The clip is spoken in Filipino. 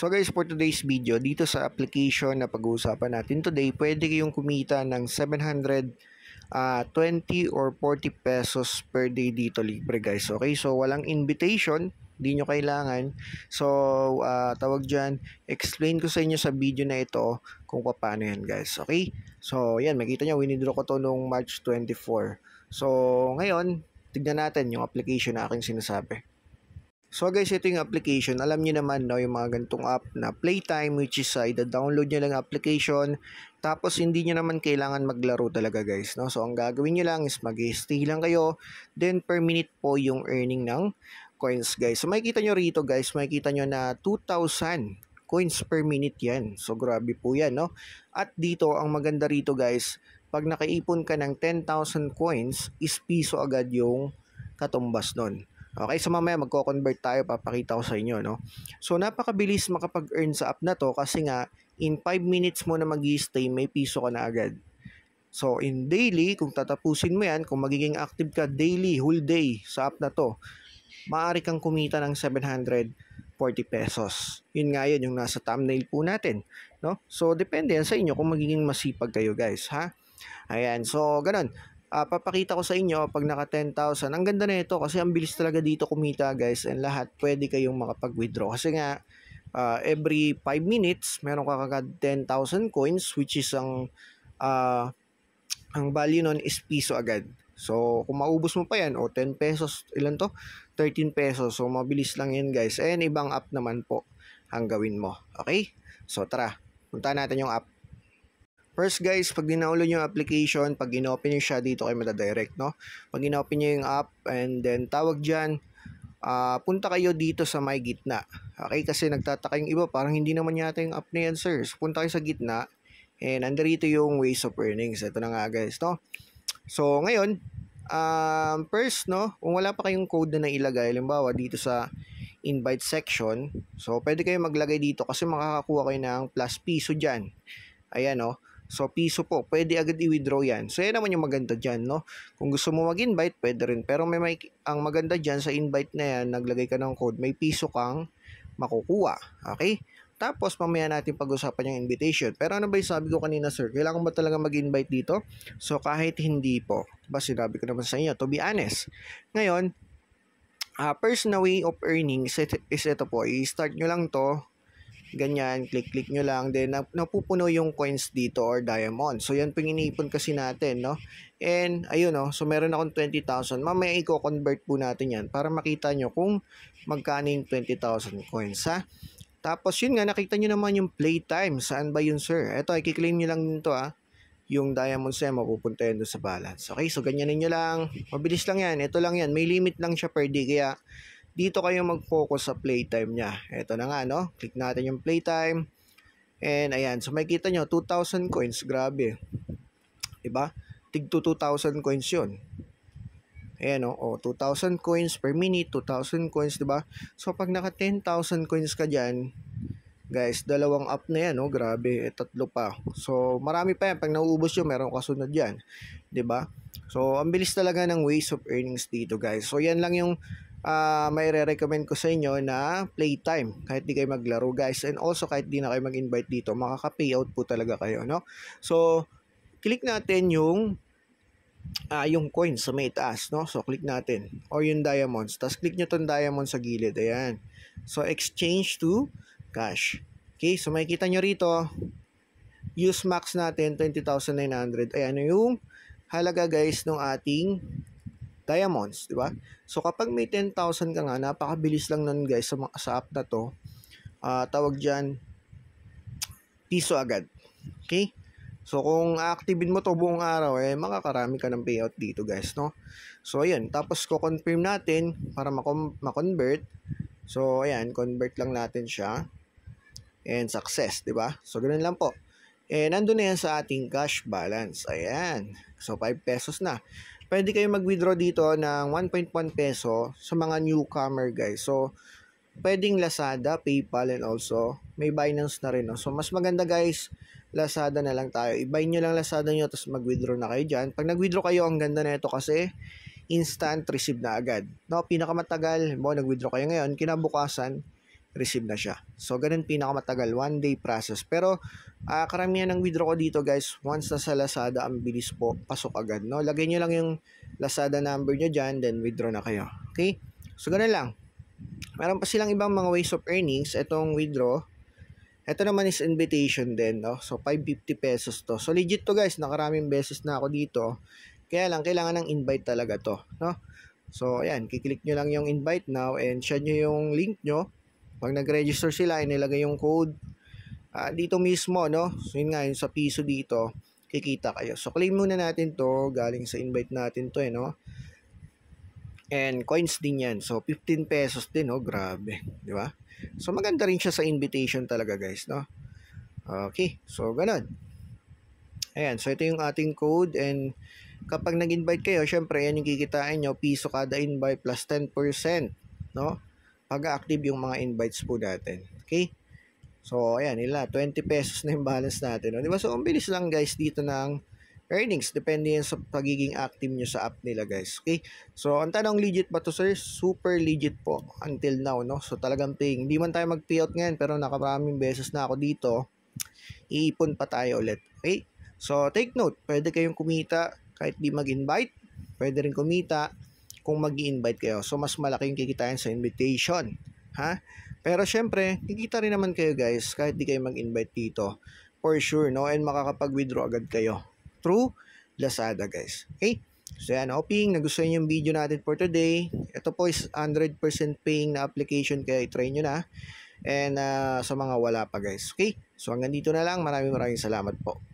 So guys, for today's video, dito sa application na pag-uusapan natin today, pwede kayong kumita ng 720 ah, or 40 pesos per day dito libre guys. Okay, so walang invitation, di nyo kailangan. So, uh, tawag dyan, explain ko sa inyo sa video na ito kung paano yan guys. Okay, so yan, makita nyo, winidraw ko to noong March 24. So, ngayon, tignan natin yung application na aking sinasabi. So guys, ito yung application. Alam niyo naman no, yung mga ganitong app na Playtime which is uh, ah, i download niyo lang application. Tapos hindi niyo naman kailangan maglaro talaga guys. No? So ang gagawin niyo lang is mag-stay lang kayo. Then per minute po yung earning ng coins guys. So makikita niyo rito guys, makikita niyo na 2,000 coins per minute yan. So, grabe po yan, no? At dito, ang maganda rito, guys, pag nakaipon ka ng 10,000 coins, is piso agad yung katumbas nun. Okay, so mamaya magko-convert tayo, papakita ko sa inyo, no? So, napakabilis makapag-earn sa app na to kasi nga, in 5 minutes mo na mag stay may piso ka na agad. So, in daily, kung tatapusin mo yan, kung magiging active ka daily, whole day sa app na to, maaari kang kumita ng 740 pesos. Yun nga yun, yung nasa thumbnail po natin. No? So, depende yan sa inyo kung magiging masipag kayo guys, ha? Ayan, so ganun uh, papakita ko sa inyo pag naka 10,000. Ang ganda nito kasi ang bilis talaga dito kumita guys and lahat pwede kayong makapag-withdraw. Kasi nga uh, every 5 minutes meron ka kagad 10,000 coins which is ang uh, ang value noon is piso agad. So, kung maubos mo pa yan, o oh, 10 pesos, ilan to? 13 pesos. So, mabilis lang yan guys. And ibang app naman po ang gawin mo. Okay? So, tara. Punta natin yung app. First guys, pag dinownload nyo yung application, pag in-open nyo siya, dito kayo matadirect, no? Pag in-open nyo yung app, and then tawag dyan, uh, punta kayo dito sa may gitna. Okay, kasi nagtataka yung iba, parang hindi naman yata yung app na yan, sir. So, punta kayo sa gitna, and andito yung ways of earnings. Ito na nga guys, no? So, ngayon, um, first, no, kung wala pa kayong code na nailagay, halimbawa dito sa invite section, so pwede kayo maglagay dito kasi makakakuha kayo ng plus piso dyan. Ayan, no? So, piso po. Pwede agad i-withdraw yan. So, yan naman yung maganda dyan, no? Kung gusto mo mag-invite, pwede rin. Pero may, may, ang maganda dyan sa invite na yan, naglagay ka ng code, may piso kang makukuha. Okay? Tapos, mamaya natin pag-usapan yung invitation. Pero ano ba yung sabi ko kanina, sir? Kailangan ba talaga mag-invite dito? So, kahit hindi po. Diba, sinabi ko naman sa inyo, to be honest. Ngayon, uh, first na way of earning is, is ito po. I-start nyo lang to ganyan, click-click nyo lang, then napupuno yung coins dito or diamond. So, yan pong iniipon kasi natin, no? And, ayun, no? So, meron akong 20,000. Mamaya i-convert po natin yan para makita nyo kung magkano yung 20,000 coins, ha? Tapos, yun nga, nakita nyo naman yung playtime. Saan ba yun, sir? Ito, i-claim nyo lang nito, ha? Yung diamond sa mapupunta yan doon sa balance. Okay, so ganyanin nyo lang. Mabilis lang yan. Ito lang yan. May limit lang siya per day, kaya dito kayo mag-focus sa playtime niya. Ito na nga, no? Click natin yung playtime. And ayan, so makikita nyo, 2,000 coins, grabe. Diba? Tig 2,000 coins yun. Ayan, no? o, 2,000 coins per minute, 2,000 coins, diba? So, pag naka 10,000 coins ka dyan, guys, dalawang up na yan, no? grabe, eh, tatlo pa. So, marami pa yan. Pag nauubos yun, meron kasunod yan. ba diba? So, ang bilis talaga ng ways of earnings dito, guys. So, yan lang yung uh, ah, may re-recommend ko sa inyo na playtime kahit di kayo maglaro guys and also kahit di na kayo mag-invite dito makaka-payout po talaga kayo no so click natin yung uh, yung coin sa may taas no so click natin or yung diamonds tapos click nyo tong diamond sa gilid ayan so exchange to cash okay so makikita nyo rito use max natin 20,900 ayan yung halaga guys ng ating diamonds, di ba? So kapag may 10,000 ka nga, napakabilis lang nun guys sa, mga, sa app na to. Uh, tawag dyan, piso agad. Okay? So kung activein mo to buong araw eh makakarami ka ng payout dito guys no. So ayun, tapos ko confirm natin para ma-convert. So ayan, convert lang natin siya. And success, 'di ba? So ganoon lang po. Eh nandoon na yan sa ating cash balance. Ayan. So 5 pesos na pwede kayo mag-withdraw dito ng 1.1 peso sa mga newcomer guys. So, pwedeng Lazada, PayPal, and also may Binance na rin. No? So, mas maganda guys, Lazada na lang tayo. I-buy nyo lang Lazada nyo, tapos mag-withdraw na kayo dyan. Pag nag-withdraw kayo, ang ganda na ito kasi instant receive na agad. No, pinakamatagal, mo nag-withdraw kayo ngayon, kinabukasan, receive na siya. So, ganun pinakamatagal, one day process. Pero, uh, karamihan ng withdraw ko dito guys, once na sa Lazada, ang bilis po, pasok agad. No? Lagay nyo lang yung Lazada number nyo dyan, then withdraw na kayo. Okay? So, ganun lang. Meron pa silang ibang mga ways of earnings. Itong withdraw, ito naman is invitation din. No? So, 550 pesos to. So, legit to guys, nakaraming beses na ako dito. Kaya lang, kailangan ng invite talaga to. No? So, ayan, kiklik nyo lang yung invite now and share nyo yung link nyo pag nag-register sila, inilagay yung code uh, dito mismo, no? So, yun nga, yun sa piso dito, kikita kayo. So, claim muna natin to galing sa invite natin to, eh, no? And coins din yan. So, 15 pesos din, no? Oh, grabe, di ba? So, maganda rin siya sa invitation talaga, guys, no? Okay, so, ganun. Ayan, so ito yung ating code and kapag nag-invite kayo, syempre yan yung kikitain nyo, piso kada invite plus 10%, no? pag-active yung mga invites po natin. Okay? So, ayan, nila, 20 pesos na yung balance natin. No? Di ba? So, ang bilis lang guys dito ng earnings. Depende yan sa pagiging active nyo sa app nila guys. Okay? So, ang tanong, legit ba to sir? Super legit po until now. No? So, talagang paying. Hindi man tayo mag-payout ngayon pero nakaraming beses na ako dito. Iipon pa tayo ulit. Okay? So, take note. Pwede kayong kumita kahit di mag-invite. Pwede rin kumita kung mag invite kayo. So, mas malaki yung kikitain sa invitation. Ha? Pero syempre, kikita rin naman kayo guys kahit di kayo mag-invite dito. For sure, no? And makakapag-withdraw agad kayo. True? Lazada guys. Okay? So yan, hoping oh, nagustuhan yung video natin for today. Ito po is 100% paying na application kaya i-try nyo na. And uh, sa mga wala pa guys. Okay? So hanggang dito na lang. Maraming maraming salamat po.